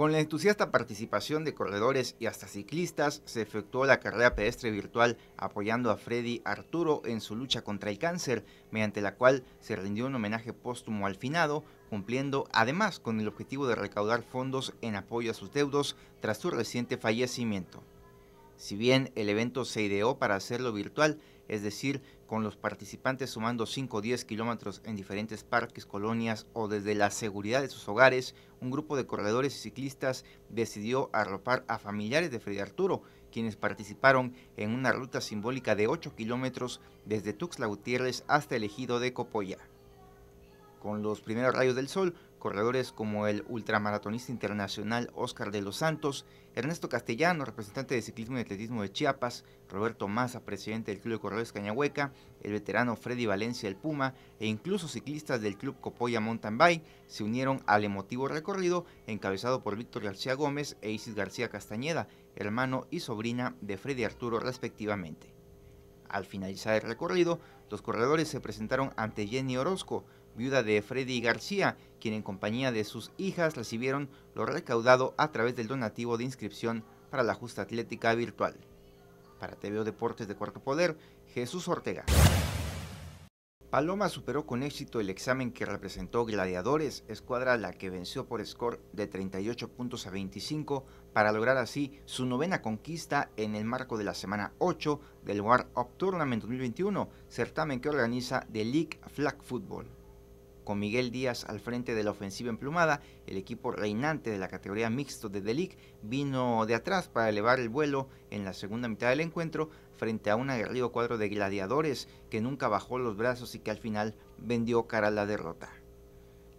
Con la entusiasta participación de corredores y hasta ciclistas, se efectuó la carrera pedestre virtual apoyando a Freddy Arturo en su lucha contra el cáncer, mediante la cual se rindió un homenaje póstumo al finado, cumpliendo además con el objetivo de recaudar fondos en apoyo a sus deudos tras su reciente fallecimiento. Si bien el evento se ideó para hacerlo virtual, es decir, con los participantes sumando 5 o 10 kilómetros en diferentes parques, colonias o desde la seguridad de sus hogares, un grupo de corredores y ciclistas decidió arropar a familiares de Freddy Arturo, quienes participaron en una ruta simbólica de 8 kilómetros desde Tuxtla Gutiérrez hasta el ejido de Copoya. Con los primeros rayos del sol, Corredores como el ultramaratonista internacional Oscar de los Santos, Ernesto Castellano, representante de ciclismo y atletismo de Chiapas, Roberto Maza, presidente del Club de Corredores Cañahueca, el veterano Freddy Valencia el Puma e incluso ciclistas del Club Copoya Mountain Bike se unieron al emotivo recorrido encabezado por Víctor García Gómez e Isis García Castañeda, hermano y sobrina de Freddy Arturo respectivamente. Al finalizar el recorrido, los corredores se presentaron ante Jenny Orozco, viuda de Freddy García, quien en compañía de sus hijas recibieron lo recaudado a través del donativo de inscripción para la justa atlética virtual. Para TVO Deportes de Cuarto Poder, Jesús Ortega. Paloma superó con éxito el examen que representó Gladiadores, escuadra la que venció por score de 38 puntos a 25 para lograr así su novena conquista en el marco de la semana 8 del War Up Tournament 2021, certamen que organiza The League Flag Football. Con Miguel Díaz al frente de la ofensiva emplumada, el equipo reinante de la categoría mixto de Delic vino de atrás para elevar el vuelo en la segunda mitad del encuentro frente a un aguerrido cuadro de gladiadores que nunca bajó los brazos y que al final vendió cara a la derrota.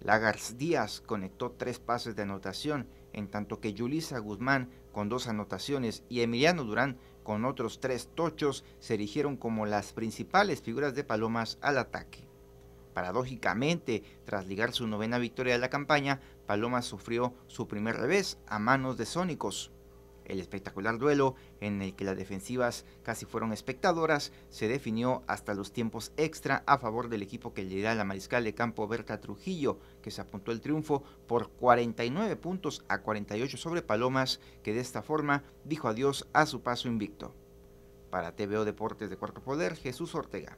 Lagars Díaz conectó tres pases de anotación, en tanto que Yulisa Guzmán con dos anotaciones y Emiliano Durán con otros tres tochos se erigieron como las principales figuras de Palomas al ataque. Paradójicamente, tras ligar su novena victoria de la campaña, Palomas sufrió su primer revés a manos de Sónicos. El espectacular duelo, en el que las defensivas casi fueron espectadoras, se definió hasta los tiempos extra a favor del equipo que lidera la mariscal de campo Berta Trujillo, que se apuntó el triunfo por 49 puntos a 48 sobre Palomas, que de esta forma dijo adiós a su paso invicto. Para TVO Deportes de Cuarto Poder, Jesús Ortega.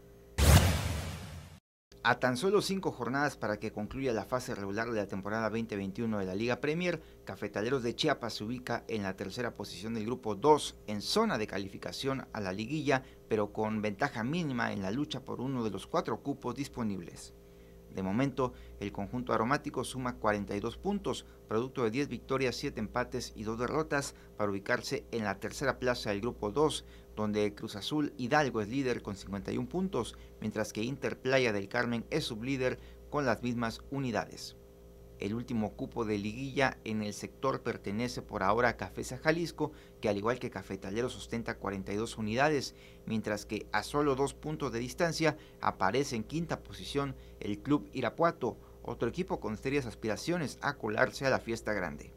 A tan solo cinco jornadas para que concluya la fase regular de la temporada 2021 de la Liga Premier, Cafetaleros de Chiapas se ubica en la tercera posición del grupo 2 en zona de calificación a la liguilla, pero con ventaja mínima en la lucha por uno de los cuatro cupos disponibles. De momento, el conjunto aromático suma 42 puntos, producto de 10 victorias, 7 empates y 2 derrotas, para ubicarse en la tercera plaza del grupo 2, donde Cruz Azul Hidalgo es líder con 51 puntos, mientras que Inter Playa del Carmen es sublíder con las mismas unidades. El último cupo de liguilla en el sector pertenece por ahora a Café Jalisco, que al igual que Cafetalero ostenta 42 unidades, mientras que a solo dos puntos de distancia aparece en quinta posición el Club Irapuato, otro equipo con serias aspiraciones a colarse a la fiesta grande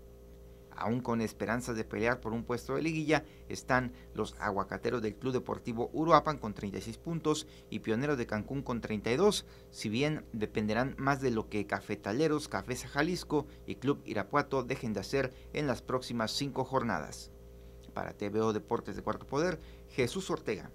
aún con esperanzas de pelear por un puesto de liguilla, están los aguacateros del Club Deportivo Uruapan con 36 puntos y Pioneros de Cancún con 32, si bien dependerán más de lo que Cafetaleros, Cafesa Jalisco y Club Irapuato dejen de hacer en las próximas cinco jornadas. Para TVO Deportes de Cuarto Poder, Jesús Ortega.